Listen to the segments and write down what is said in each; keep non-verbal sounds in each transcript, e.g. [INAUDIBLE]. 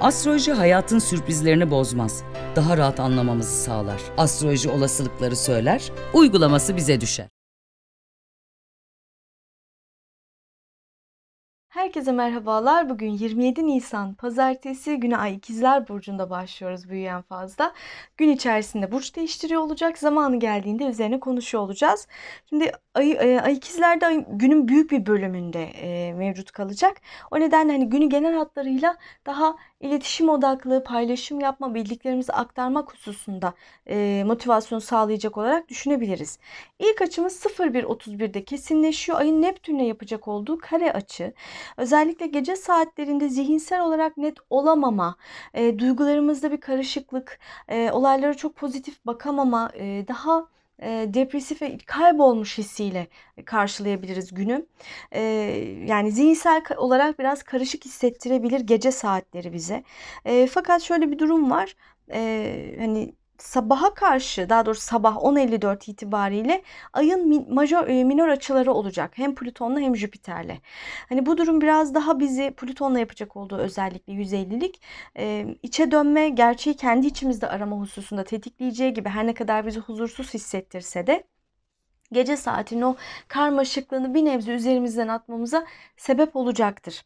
Astroloji hayatın sürprizlerini bozmaz. Daha rahat anlamamızı sağlar. Astroloji olasılıkları söyler, uygulaması bize düşer. Herkese merhabalar. Bugün 27 Nisan pazartesi günü ay ikizler burcunda başlıyoruz büyüyen fazla. Gün içerisinde burç değiştiriyor olacak. Zamanı geldiğinde üzerine konuşuyor olacağız. Şimdi ay, e, ay ikizlerde günün büyük bir bölümünde e, mevcut kalacak. O nedenle hani günü genel hatlarıyla daha iletişim odaklı, paylaşım yapma, bildiklerimizi aktarmak hususunda e, motivasyon sağlayacak olarak düşünebiliriz. İlk açımız 01.31'de kesinleşiyor. Ayın Neptün'le yapacak olduğu kare açı. Özellikle gece saatlerinde zihinsel olarak net olamama, e, duygularımızda bir karışıklık, e, olaylara çok pozitif bakamama, e, daha e, depresif ve kaybolmuş hissiyle karşılayabiliriz günü. E, yani zihinsel olarak biraz karışık hissettirebilir gece saatleri bize. E, fakat şöyle bir durum var. E, hani sabaha karşı daha doğrusu sabah 10.54 itibariyle ayın major e, minor açıları olacak. Hem Plüton'la hem Jüpiter'le. Hani bu durum biraz daha bizi Plüton'la yapacak olduğu özellikle 150'lik e, içe dönme gerçeği kendi içimizde arama hususunda tetikleyeceği gibi her ne kadar bizi huzursuz hissettirse de gece saatinin o karmaşıklığını bir nebze üzerimizden atmamıza sebep olacaktır.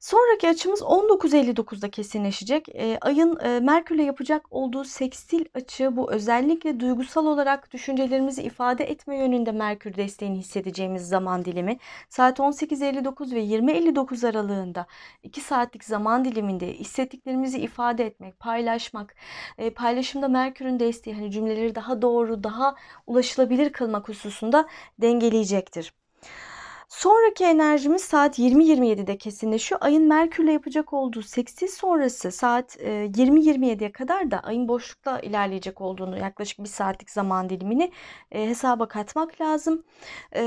Sonraki açımız 1959'da kesinleşecek. E, ayın e, Merkür'le yapacak olduğu seksil açı bu özellikle duygusal olarak düşüncelerimizi ifade etme yönünde Merkür desteğini hissedeceğimiz zaman dilimi. Saat 18.59 ve 20.59 aralığında 2 saatlik zaman diliminde hissettiklerimizi ifade etmek, paylaşmak, e, paylaşımda Merkür'ün desteği hani cümleleri daha doğru, daha ulaşılabilir kılmak hususunda dengeleyecektir. Sonraki enerjimiz saat 20.27'de kesinleşiyor. Ayın Merkür'le yapacak olduğu seksi sonrası saat 20.27'ye e, kadar da ayın boşlukta ilerleyecek olduğunu yaklaşık bir saatlik zaman dilimini e, hesaba katmak lazım. E,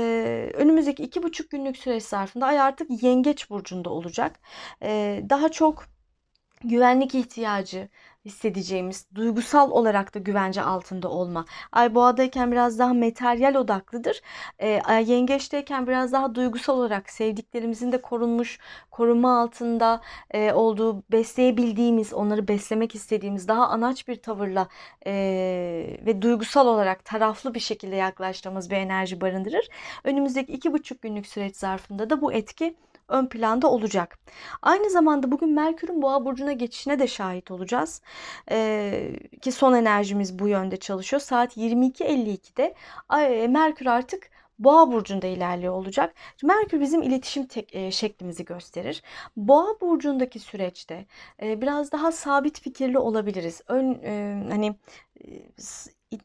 önümüzdeki iki buçuk günlük süreç zarfında ay artık yengeç burcunda olacak. Daha çok güvenlik ihtiyacı hissedeceğimiz, duygusal olarak da güvence altında olma. Ay boğadayken biraz daha materyal odaklıdır. E, ay yengeçteyken biraz daha duygusal olarak sevdiklerimizin de korunmuş, koruma altında e, olduğu, besleyebildiğimiz, onları beslemek istediğimiz daha anaç bir tavırla e, ve duygusal olarak taraflı bir şekilde yaklaştığımız bir enerji barındırır. Önümüzdeki iki buçuk günlük süreç zarfında da bu etki ön planda olacak. Aynı zamanda bugün Merkür'ün Boğa burcuna geçişine de şahit olacağız. Ee, ki son enerjimiz bu yönde çalışıyor. Saat 22.52'de e, Merkür artık Boğa burcunda ilerliyor olacak. Merkür bizim iletişim tek, e, şeklimizi gösterir. Boğa burcundaki süreçte e, biraz daha sabit fikirli olabiliriz. Ön e, hani e,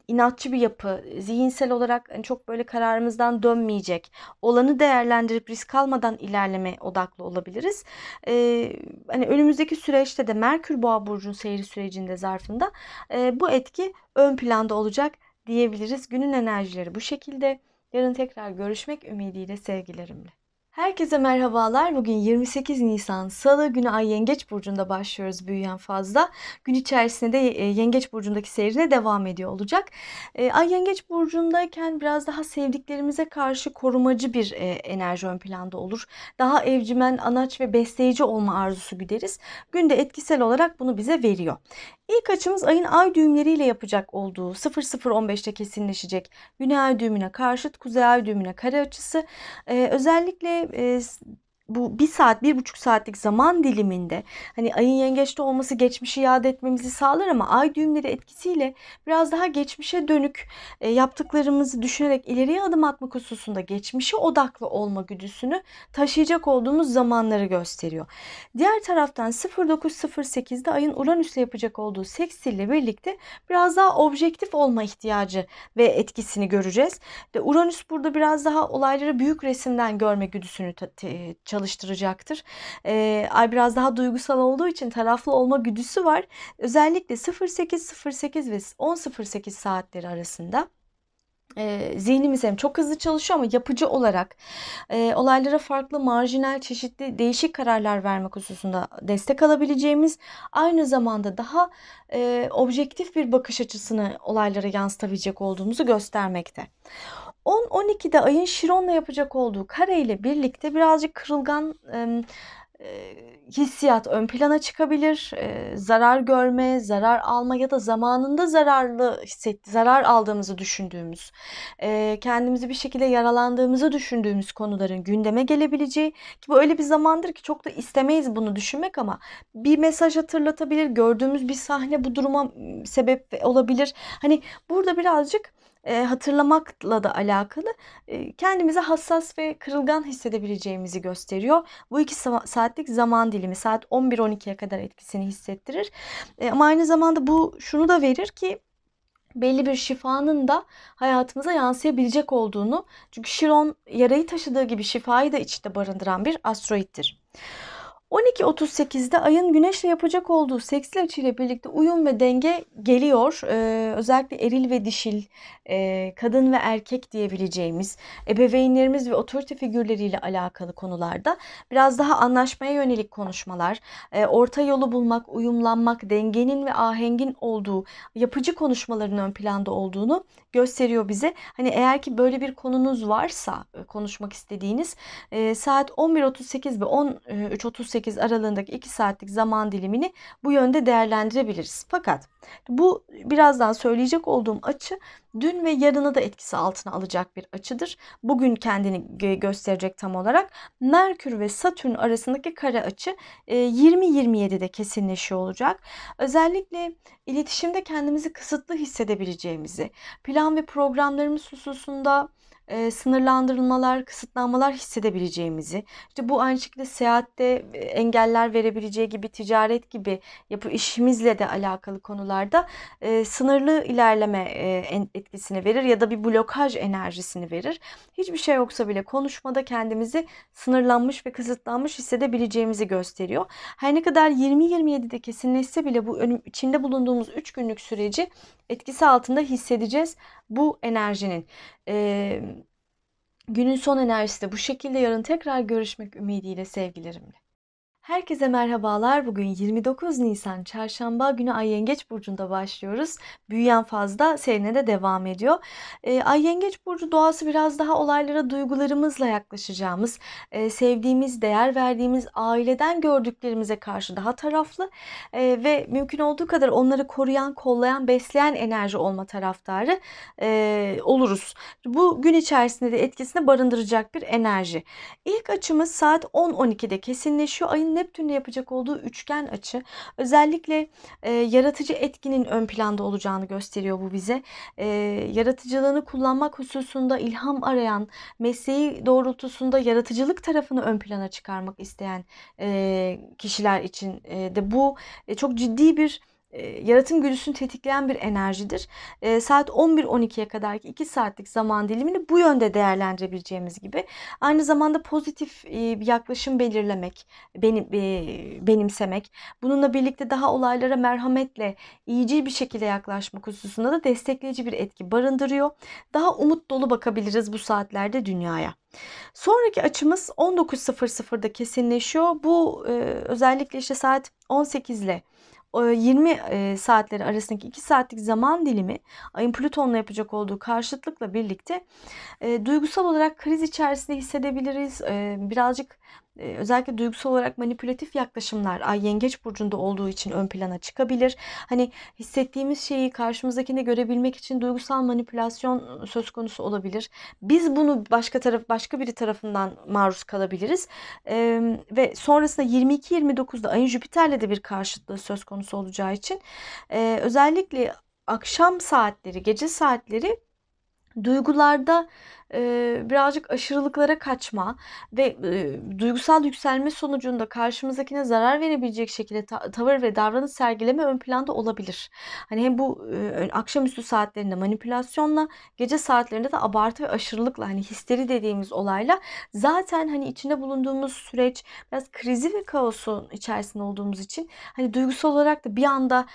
inatçı bir yapı, zihinsel olarak hani, çok böyle kararımızdan dönmeyecek, olanı değerlendirip risk almadan ilerleme odaklı olabiliriz. Ee, hani önümüzdeki süreçte de Merkür Boğa burcunun seyri sürecinde zarfında e, bu etki ön planda olacak diyebiliriz. Günün enerjileri bu şekilde. Yarın tekrar görüşmek ümidiyle sevgilerimle. Herkese merhabalar. Bugün 28 Nisan Salı günü Ay Yengeç Burcu'nda başlıyoruz büyüyen fazla. Gün içerisinde de e, Yengeç Burcu'ndaki seyrine devam ediyor olacak. E, ay Yengeç Burcu'ndayken biraz daha sevdiklerimize karşı korumacı bir e, enerji ön planda olur. Daha evcimen, anaç ve besleyici olma arzusu güderiz. de etkisel olarak bunu bize veriyor. İlk açımız ayın ay düğümleriyle yapacak olduğu 0015'te kesinleşecek. Güney ay düğümüne karşıt, kuzey ay düğümüne kare açısı. Ee, özellikle is bu bir saat, bir buçuk saatlik zaman diliminde hani ayın yengeçte olması geçmişi yad etmemizi sağlar ama ay düğümleri etkisiyle biraz daha geçmişe dönük e, yaptıklarımızı düşünerek ileriye adım atmak hususunda geçmişe odaklı olma güdüsünü taşıyacak olduğumuz zamanları gösteriyor. Diğer taraftan 09.08'de ayın Uranüs'le yapacak olduğu seksille birlikte biraz daha objektif olma ihtiyacı ve etkisini göreceğiz. Ve Uranüs burada biraz daha olayları büyük resimden görme güdüsünü çalışıyor çalıştıracaktır. E, Ay biraz daha duygusal olduğu için taraflı olma güdüsü var. Özellikle 08.08 ve 10.08 saatleri arasında e, zihnimiz hem çok hızlı çalışıyor ama yapıcı olarak e, olaylara farklı, marjinal, çeşitli, değişik kararlar vermek hususunda destek alabileceğimiz, aynı zamanda daha e, objektif bir bakış açısını olaylara yansıtabilecek olduğumuzu göstermekte. 10-12'de ayın Şiron'la yapacak olduğu kare ile birlikte birazcık kırılgan e, hissiyat ön plana çıkabilir. E, zarar görme, zarar alma ya da zamanında zararlı hisset, zarar aldığımızı düşündüğümüz, e, kendimizi bir şekilde yaralandığımızı düşündüğümüz konuların gündeme gelebileceği ki bu öyle bir zamandır ki çok da istemeyiz bunu düşünmek ama bir mesaj hatırlatabilir, gördüğümüz bir sahne bu duruma sebep olabilir. Hani burada birazcık e, hatırlamakla da alakalı e, kendimizi hassas ve kırılgan hissedebileceğimizi gösteriyor. Bu iki saatlik zaman dilimi saat 11-12'ye kadar etkisini hissettirir. E, ama aynı zamanda bu şunu da verir ki belli bir şifanın da hayatımıza yansıyabilecek olduğunu çünkü Şiron yarayı taşıdığı gibi şifayı da içinde barındıran bir asteroittir. 12.38'de ayın güneşle yapacak olduğu seksli açıyla birlikte uyum ve denge geliyor. Ee, özellikle eril ve dişil, e, kadın ve erkek diyebileceğimiz ebeveynlerimiz ve otorite figürleriyle alakalı konularda biraz daha anlaşmaya yönelik konuşmalar, e, orta yolu bulmak, uyumlanmak, dengenin ve ahengin olduğu, yapıcı konuşmaların ön planda olduğunu gösteriyor bize. Hani eğer ki böyle bir konunuz varsa e, konuşmak istediğiniz e, saat 11.38 ve 13.38 18 aralığındaki 2 saatlik zaman dilimini bu yönde değerlendirebiliriz. Fakat bu birazdan söyleyecek olduğum açı dün ve yarını da etkisi altına alacak bir açıdır. Bugün kendini gösterecek tam olarak. Merkür ve Satürn arasındaki kare açı 20-27'de e, kesinleşiyor olacak. Özellikle iletişimde kendimizi kısıtlı hissedebileceğimizi, plan ve programlarımız hususunda e, sınırlandırılmalar, kısıtlanmalar hissedebileceğimizi, işte bu aynı şekilde seyahatte e, engeller verebileceği gibi ticaret gibi yapı işimizle de alakalı konularda e, sınırlı ilerleme e, etkisini verir ya da bir blokaj enerjisini verir. Hiçbir şey yoksa bile konuşmada kendimizi sınırlanmış ve kısıtlanmış hissedebileceğimizi gösteriyor. Her ne kadar 20-27'de kesinleşse bile bu önüm, içinde bulunduğumuz 3 günlük süreci etkisi altında hissedeceğiz bu enerjinin. E, günün son enerjisi de bu şekilde. Yarın tekrar görüşmek ümidiyle sevgilerimle. Herkese merhabalar. Bugün 29 Nisan Çarşamba günü Ay Yengeç Burcu'nda başlıyoruz. Büyüyen fazla serine de devam ediyor. E, Ay Yengeç Burcu doğası biraz daha olaylara duygularımızla yaklaşacağımız, e, sevdiğimiz, değer verdiğimiz aileden gördüklerimize karşı daha taraflı e, ve mümkün olduğu kadar onları koruyan, kollayan, besleyen enerji olma taraftarı e, oluruz. Bu gün içerisinde de etkisini barındıracak bir enerji. İlk açımız saat 10-12'de kesinleşiyor. Ayın Neptün'le yapacak olduğu üçgen açı özellikle e, yaratıcı etkinin ön planda olacağını gösteriyor bu bize. E, yaratıcılığını kullanmak hususunda ilham arayan, mesleği doğrultusunda yaratıcılık tarafını ön plana çıkarmak isteyen e, kişiler için e, de bu e, çok ciddi bir yaratım güdüsünü tetikleyen bir enerjidir. E, saat 11-12'ye kadarki 2 saatlik zaman dilimini bu yönde değerlendirebileceğimiz gibi aynı zamanda pozitif e, bir yaklaşım belirlemek, benim e, benimsemek, bununla birlikte daha olaylara merhametle, iyici bir şekilde yaklaşmak hususunda da destekleyici bir etki barındırıyor. Daha umut dolu bakabiliriz bu saatlerde dünyaya. Sonraki açımız 19.00'da kesinleşiyor. Bu e, özellikle işte saat 18 ile 20 e, e, saatleri arasındaki 2 saatlik zaman dilimi ayın Plüton'la yapacak olduğu karşıtlıkla birlikte e, duygusal olarak kriz içerisinde hissedebiliriz. Birazcık ee, özellikle duygusal olarak manipülatif yaklaşımlar Ay Yengeç burcunda olduğu için ön plana çıkabilir. Hani hissettiğimiz şeyi karşımızdakine görebilmek için duygusal manipülasyon ıı, söz konusu olabilir. Biz bunu başka taraf başka biri tarafından maruz kalabiliriz. Ee, ve sonrasında 22-29'da Ay'ın Jüpiter'le de bir karşıtlığı söz konusu olacağı için e, özellikle akşam saatleri, gece saatleri duygularda birazcık aşırılıklara kaçma ve duygusal yükselme sonucunda karşımızdakine zarar verebilecek şekilde tavır ve davranış sergileme ön planda olabilir. Hani hem bu akşamüstü saatlerinde manipülasyonla, gece saatlerinde de abartı ve aşırılıkla hani histeri dediğimiz olayla zaten hani içinde bulunduğumuz süreç biraz krizi ve kaosun içerisinde olduğumuz için hani duygusal olarak da bir anda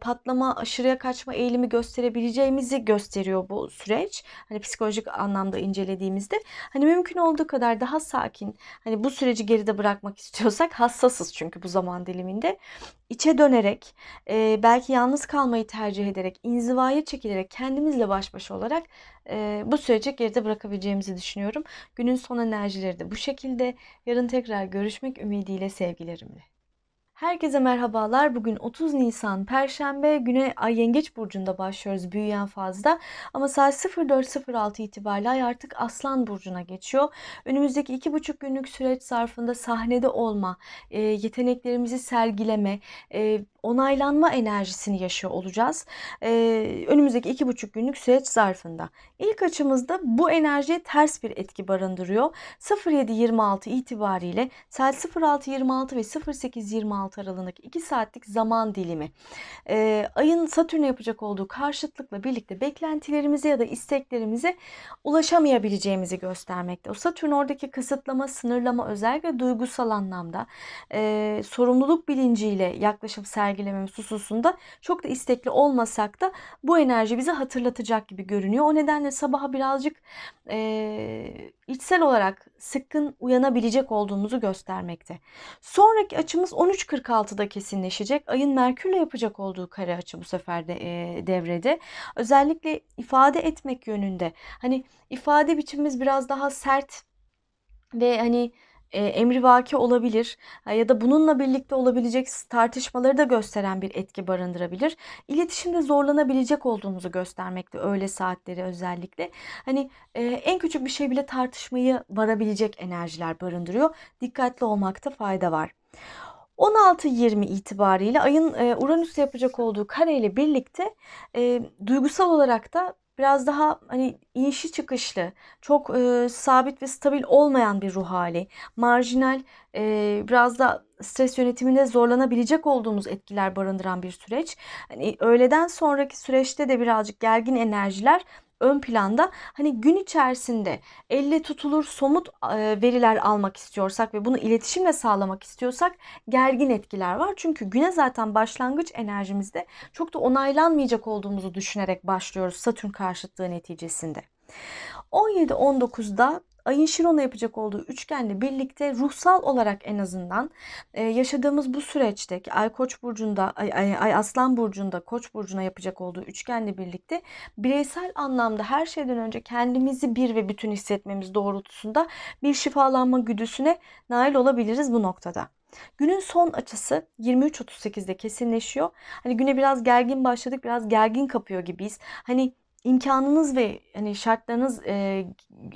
patlama, aşırıya kaçma eğilimi gösterebileceğimizi gösteriyor bu süreç. Hani psikolojik anlamda incelediğimizde hani mümkün olduğu kadar daha sakin hani bu süreci geride bırakmak istiyorsak hassasız çünkü bu zaman diliminde içe dönerek e, belki yalnız kalmayı tercih ederek inzivaya çekilerek kendimizle baş başa olarak e, bu süreci geride bırakabileceğimizi düşünüyorum. Günün son enerjileri de bu şekilde. Yarın tekrar görüşmek ümidiyle sevgilerimle. Herkese merhabalar. Bugün 30 Nisan Perşembe güne Ay Yengeç Burcu'nda başlıyoruz büyüyen fazda. Ama saat 04.06 itibariyle Ay artık Aslan Burcu'na geçiyor. Önümüzdeki iki buçuk günlük süreç zarfında sahnede olma, e, yeteneklerimizi sergileme, e, onaylanma enerjisini yaşıyor olacağız. E, önümüzdeki buçuk günlük süreç zarfında. İlk açımızda bu enerjiye ters bir etki barındırıyor. 07.26 itibariyle saat 06.26 ve 08.26 16 aralığındaki 2 saatlik zaman dilimi e, ayın satürne yapacak olduğu karşıtlıkla birlikte beklentilerimize ya da isteklerimize ulaşamayabileceğimizi göstermekte. O satürn oradaki kısıtlama, sınırlama özellikle duygusal anlamda e, sorumluluk bilinciyle yaklaşım sergilememiz hususunda çok da istekli olmasak da bu enerji bize hatırlatacak gibi görünüyor. O nedenle sabaha birazcık e, içsel olarak sıkkın uyanabilecek olduğumuzu göstermekte. Sonraki açımız 13.40 16.46'da kesinleşecek. Ayın Merkür'le yapacak olduğu kare açı bu sefer de e, devrede. Özellikle ifade etmek yönünde. Hani ifade biçimimiz biraz daha sert ve hani e, emrivaki olabilir ya da bununla birlikte olabilecek tartışmaları da gösteren bir etki barındırabilir. İletişimde zorlanabilecek olduğumuzu göstermekte öğle saatleri özellikle. Hani e, en küçük bir şey bile tartışmayı varabilecek enerjiler barındırıyor. Dikkatli olmakta fayda var. 16-20 itibariyle ayın e, Uranüs yapacak olduğu kareyle birlikte e, duygusal olarak da biraz daha hani inişi çıkışlı, çok e, sabit ve stabil olmayan bir ruh hali, marjinal, e, biraz da stres yönetiminde zorlanabilecek olduğumuz etkiler barındıran bir süreç. Hani öğleden sonraki süreçte de birazcık gergin enerjiler ön planda. Hani gün içerisinde elle tutulur somut e, veriler almak istiyorsak ve bunu iletişimle sağlamak istiyorsak gergin etkiler var. Çünkü güne zaten başlangıç enerjimizde çok da onaylanmayacak olduğumuzu düşünerek başlıyoruz Satürn karşıtlığı neticesinde. 17-19'da ayın Şiron'a yapacak olduğu üçgenle birlikte ruhsal olarak en azından e, yaşadığımız bu süreçteki Ay Koç burcunda ay, ay, ay Aslan burcunda Koç burcuna yapacak olduğu üçgenle birlikte bireysel anlamda her şeyden önce kendimizi bir ve bütün hissetmemiz doğrultusunda bir şifalanma güdüsüne nail olabiliriz bu noktada. Günün son açısı 23.38'de kesinleşiyor. Hani güne biraz gergin başladık, biraz gergin kapıyor gibiyiz. Hani imkanınız ve hani şartlarınız e,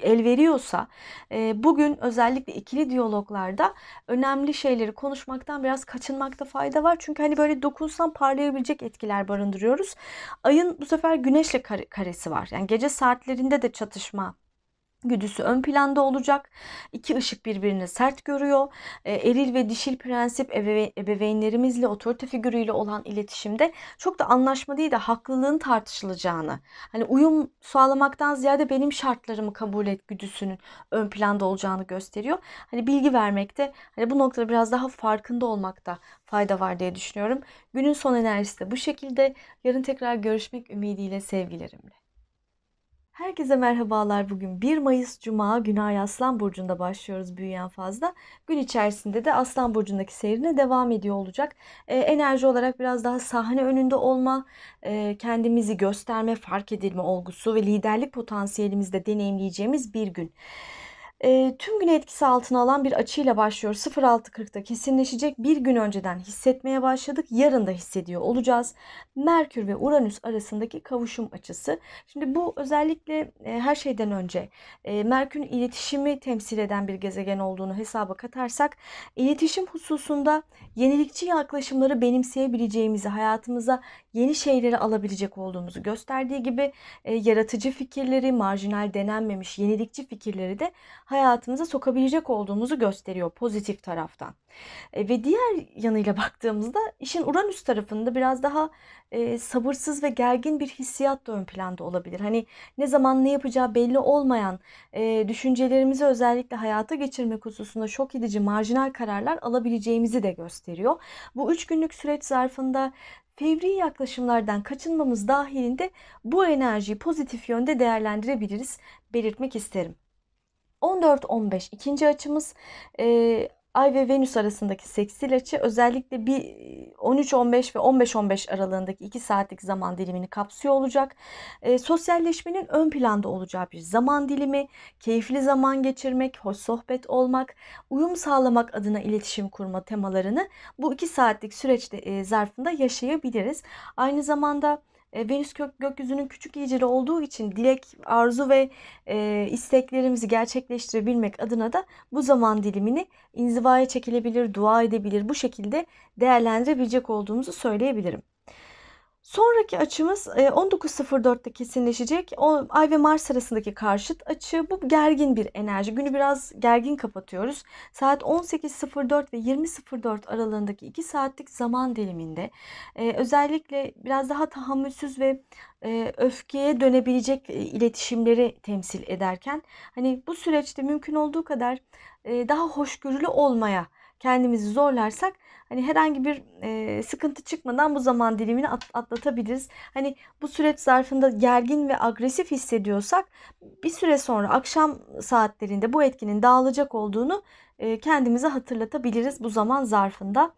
el veriyorsa e, bugün özellikle ikili diyaloglarda önemli şeyleri konuşmaktan biraz kaçınmakta fayda var. Çünkü hani böyle dokunsan parlayabilecek etkiler barındırıyoruz. Ayın bu sefer güneşle kar- karesi var. Yani gece saatlerinde de çatışma güdüsü ön planda olacak. İki ışık birbirini sert görüyor. E, eril ve dişil prensip ebeveynlerimizle, otorite figürüyle olan iletişimde çok da anlaşma değil de haklılığın tartışılacağını, hani uyum sağlamaktan ziyade benim şartlarımı kabul et güdüsünün ön planda olacağını gösteriyor. Hani bilgi vermekte, hani bu noktada biraz daha farkında olmakta fayda var diye düşünüyorum. Günün son enerjisi de bu şekilde. Yarın tekrar görüşmek ümidiyle sevgilerimle. Herkese merhabalar. Bugün 1 Mayıs Cuma Günay Aslan Burcu'nda başlıyoruz Büyüyen Fazla. Gün içerisinde de Aslan Burcu'ndaki seyrine devam ediyor olacak. E, enerji olarak biraz daha sahne önünde olma, e, kendimizi gösterme, fark edilme olgusu ve liderlik potansiyelimizi de deneyimleyeceğimiz bir gün e, tüm güne etkisi altına alan bir açıyla başlıyor. 06.40'da kesinleşecek. Bir gün önceden hissetmeye başladık. Yarın da hissediyor olacağız. Merkür ve Uranüs arasındaki kavuşum açısı. Şimdi bu özellikle e, her şeyden önce e, Merkür'ün iletişimi temsil eden bir gezegen olduğunu hesaba katarsak iletişim hususunda yenilikçi yaklaşımları benimseyebileceğimizi, hayatımıza yeni şeyleri alabilecek olduğumuzu gösterdiği gibi e, yaratıcı fikirleri, marjinal denenmemiş yenilikçi fikirleri de hayatımıza sokabilecek olduğumuzu gösteriyor pozitif taraftan. E, ve diğer yanıyla [LAUGHS] baktığımızda işin Uranüs tarafında biraz daha e, sabırsız ve gergin bir hissiyat da ön planda olabilir. Hani ne zaman ne yapacağı belli olmayan e, düşüncelerimizi özellikle hayata geçirmek hususunda şok edici marjinal kararlar alabileceğimizi de gösteriyor. Bu üç günlük süreç zarfında fevri yaklaşımlardan kaçınmamız dahilinde bu enerjiyi pozitif yönde değerlendirebiliriz belirtmek isterim. 14-15 ikinci açımız e, Ay ve Venüs arasındaki seksil açı özellikle bir 13-15 ve 15-15 aralığındaki 2 saatlik zaman dilimini kapsıyor olacak. E, sosyalleşmenin ön planda olacağı bir zaman dilimi, keyifli zaman geçirmek, hoş sohbet olmak, uyum sağlamak adına iletişim kurma temalarını bu 2 saatlik süreçte e, zarfında yaşayabiliriz. Aynı zamanda e, Venüs gök gökyüzünün küçük iyicili olduğu için dilek, arzu ve e, isteklerimizi gerçekleştirebilmek adına da bu zaman dilimini inzivaya çekilebilir, dua edebilir, bu şekilde değerlendirebilecek olduğumuzu söyleyebilirim. Sonraki açımız 19.04'te e, kesinleşecek. O, Ay ve Mars arasındaki karşıt açı. Bu gergin bir enerji. Günü biraz gergin kapatıyoruz. Saat 18.04 ve 20.04 aralığındaki 2 saatlik zaman diliminde e, özellikle biraz daha tahammülsüz ve e, öfkeye dönebilecek iletişimleri temsil ederken hani bu süreçte mümkün olduğu kadar daha hoşgörülü olmaya kendimizi zorlarsak hani herhangi bir e, sıkıntı çıkmadan bu zaman dilimini at, atlatabiliriz. Hani bu süreç zarfında gergin ve agresif hissediyorsak bir süre sonra akşam saatlerinde bu etkinin dağılacak olduğunu e, kendimize hatırlatabiliriz bu zaman zarfında.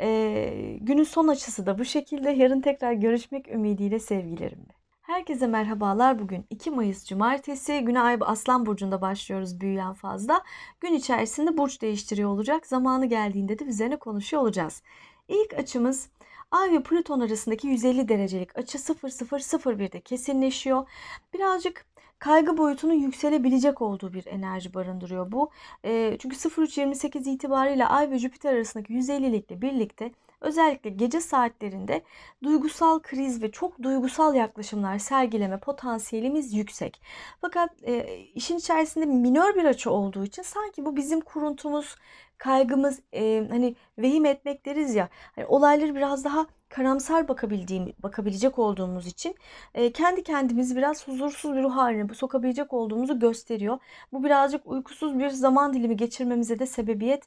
E, günün son açısı da bu şekilde. Yarın tekrar görüşmek ümidiyle sevgilerimle. Herkese merhabalar. Bugün 2 Mayıs Cumartesi. Güne Ay Aslan Burcu'nda başlıyoruz büyüyen fazla. Gün içerisinde burç değiştiriyor olacak. Zamanı geldiğinde de üzerine konuşuyor olacağız. İlk açımız Ay ve Plüton arasındaki 150 derecelik açı 0001'de kesinleşiyor. Birazcık kaygı boyutunun yükselebilecek olduğu bir enerji barındırıyor bu. E, çünkü 0328 itibariyle Ay ve Jüpiter arasındaki 150'likle birlikte Özellikle gece saatlerinde duygusal kriz ve çok duygusal yaklaşımlar sergileme potansiyelimiz yüksek. Fakat e, işin içerisinde minör bir açı olduğu için sanki bu bizim kuruntumuz, kaygımız, e, hani vehim etmek deriz ya. Hani olayları biraz daha karamsar bakabildiğim, bakabilecek olduğumuz için e, kendi kendimizi biraz huzursuz bir ruh haline sokabilecek olduğumuzu gösteriyor. Bu birazcık uykusuz bir zaman dilimi geçirmemize de sebebiyet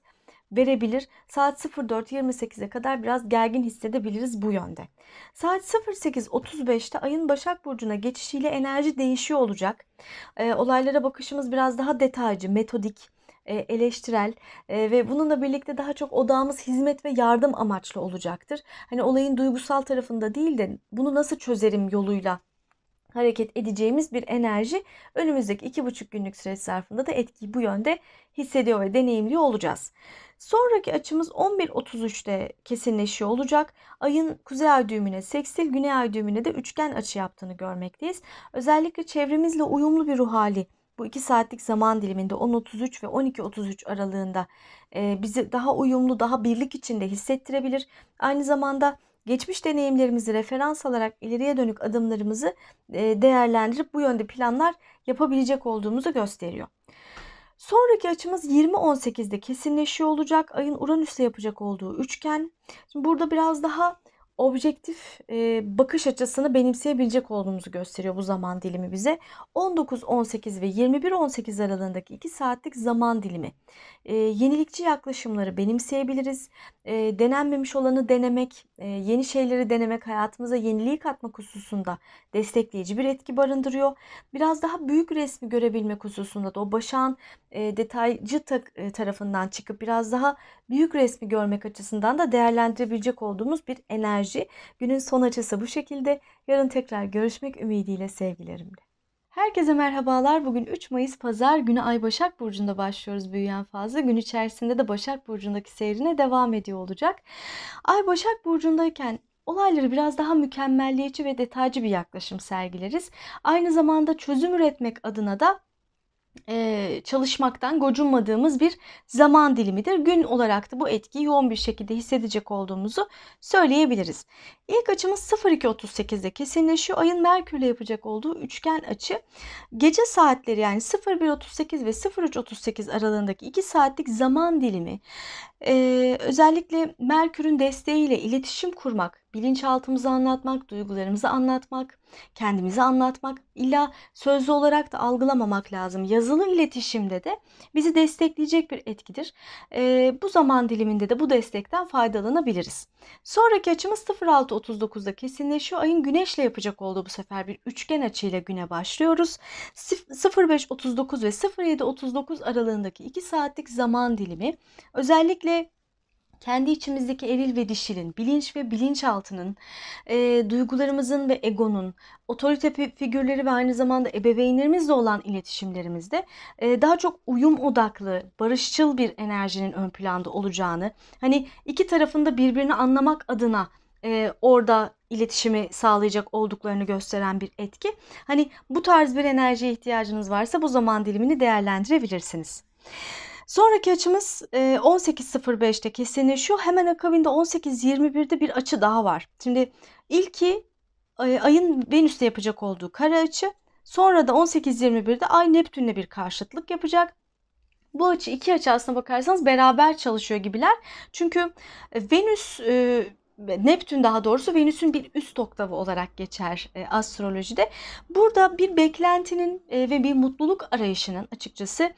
verebilir. Saat 04.28'e kadar biraz gergin hissedebiliriz bu yönde. Saat 08.35'te ayın Başak Burcu'na geçişiyle enerji değişiyor olacak. E, olaylara bakışımız biraz daha detaycı, metodik, e, eleştirel e, ve bununla birlikte daha çok odağımız hizmet ve yardım amaçlı olacaktır. Hani olayın duygusal tarafında değil de bunu nasıl çözerim yoluyla hareket edeceğimiz bir enerji önümüzdeki iki buçuk günlük süreç zarfında da etkiyi bu yönde hissediyor ve deneyimliyor olacağız. Sonraki açımız 11.33'te kesinleşiyor olacak. Ayın kuzey ay düğümüne, seksil güney ay düğümüne de üçgen açı yaptığını görmekteyiz. Özellikle çevremizle uyumlu bir ruh hali bu 2 saatlik zaman diliminde 10.33 ve 12.33 aralığında bizi daha uyumlu, daha birlik içinde hissettirebilir. Aynı zamanda geçmiş deneyimlerimizi referans alarak ileriye dönük adımlarımızı e, değerlendirip bu yönde planlar yapabilecek olduğumuzu gösteriyor. Sonraki açımız 2018'de kesinleşiyor olacak. Ayın Uranüs'le yapacak olduğu üçgen. Şimdi burada biraz daha objektif e, bakış açısını benimseyebilecek olduğumuzu gösteriyor bu zaman dilimi bize. 19-18 ve 21-18 aralığındaki 2 saatlik zaman dilimi. E, yenilikçi yaklaşımları benimseyebiliriz. E, denenmemiş olanı denemek, e, yeni şeyleri denemek hayatımıza yeniliği katmak hususunda destekleyici bir etki barındırıyor. Biraz daha büyük resmi görebilmek hususunda da o başan e, detaycı tak, e, tarafından çıkıp biraz daha büyük resmi görmek açısından da değerlendirebilecek olduğumuz bir enerji enerji. Günün son açısı bu şekilde. Yarın tekrar görüşmek ümidiyle sevgilerimle. Herkese merhabalar. Bugün 3 Mayıs Pazar günü Ay Başak Burcu'nda başlıyoruz büyüyen fazla. Gün içerisinde de Başak Burcu'ndaki seyrine devam ediyor olacak. Ay Başak Burcu'ndayken olayları biraz daha mükemmelliyetçi ve detaycı bir yaklaşım sergileriz. Aynı zamanda çözüm üretmek adına da e, çalışmaktan gocunmadığımız bir zaman dilimidir. Gün olarak da bu etkiyi yoğun bir şekilde hissedecek olduğumuzu söyleyebiliriz. İlk açımız 02.38'de kesinleşiyor. Ayın Merkür'le yapacak olduğu üçgen açı gece saatleri yani 01.38 ve 03.38 aralığındaki 2 saatlik zaman dilimi ee, özellikle Merkür'ün desteğiyle iletişim kurmak, bilinçaltımızı anlatmak, duygularımızı anlatmak, kendimizi anlatmak, illa sözlü olarak da algılamamak lazım. Yazılı iletişimde de bizi destekleyecek bir etkidir. Ee, bu zaman diliminde de bu destekten faydalanabiliriz. Sonraki açımız 06.39'da kesinleşiyor. Ayın güneşle yapacak olduğu bu sefer bir üçgen açıyla güne başlıyoruz. 05.39 ve 07.39 aralığındaki 2 saatlik zaman dilimi özellikle ve kendi içimizdeki eril ve dişilin, bilinç ve bilinçaltının, e, duygularımızın ve egonun, otorite figürleri ve aynı zamanda ebeveynlerimizle olan iletişimlerimizde e, daha çok uyum odaklı, barışçıl bir enerjinin ön planda olacağını, hani iki tarafında birbirini anlamak adına e, orada iletişimi sağlayacak olduklarını gösteren bir etki. Hani bu tarz bir enerjiye ihtiyacınız varsa bu zaman dilimini değerlendirebilirsiniz. Sonraki açımız 18.05'te kesinleşiyor. Hemen akabinde 18.21'de bir açı daha var. Şimdi ilki ayın Venüs'te yapacak olduğu kara açı. Sonra da 18.21'de Ay Neptün'le bir karşıtlık yapacak. Bu açı iki açı aslına bakarsanız beraber çalışıyor gibiler. Çünkü e, Venüs e, Neptün daha doğrusu Venüs'ün bir üst oktavı olarak geçer e, astrolojide. Burada bir beklentinin e, ve bir mutluluk arayışının açıkçası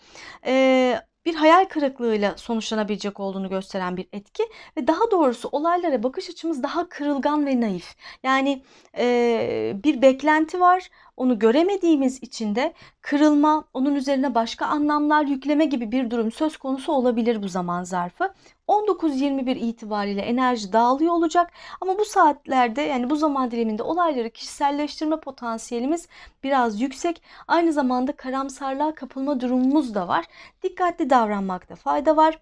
e, bir hayal kırıklığıyla sonuçlanabilecek olduğunu gösteren bir etki ve daha doğrusu olaylara bakış açımız daha kırılgan ve naif. Yani e, bir beklenti var, onu göremediğimiz için de kırılma, onun üzerine başka anlamlar yükleme gibi bir durum söz konusu olabilir bu zaman zarfı. 19-21 itibariyle enerji dağılıyor olacak ama bu saatlerde yani bu zaman diliminde olayları kişiselleştirme potansiyelimiz biraz yüksek. Aynı zamanda karamsarlığa kapılma durumumuz da var. Dikkatli davranmakta fayda var.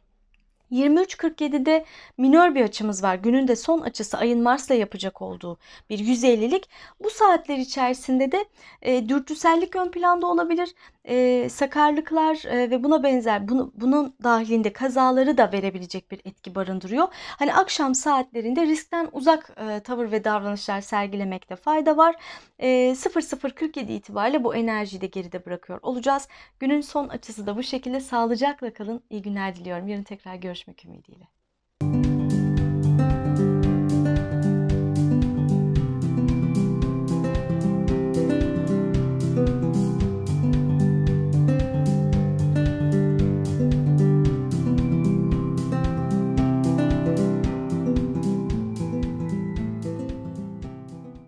23.47'de minör bir açımız var. Günün de son açısı ayın Mars'la yapacak olduğu bir 150'lik. Bu saatler içerisinde de e, dürtüsellik ön planda olabilir. E, sakarlıklar e, ve buna benzer bunu, bunun dahilinde kazaları da verebilecek bir etki barındırıyor. Hani akşam saatlerinde riskten uzak e, tavır ve davranışlar sergilemekte fayda var. E, 00.47 itibariyle bu enerjiyi de geride bırakıyor olacağız. Günün son açısı da bu şekilde. Sağlıcakla kalın. İyi günler diliyorum. Yarın tekrar görüşmek görüşmek ümidiyle.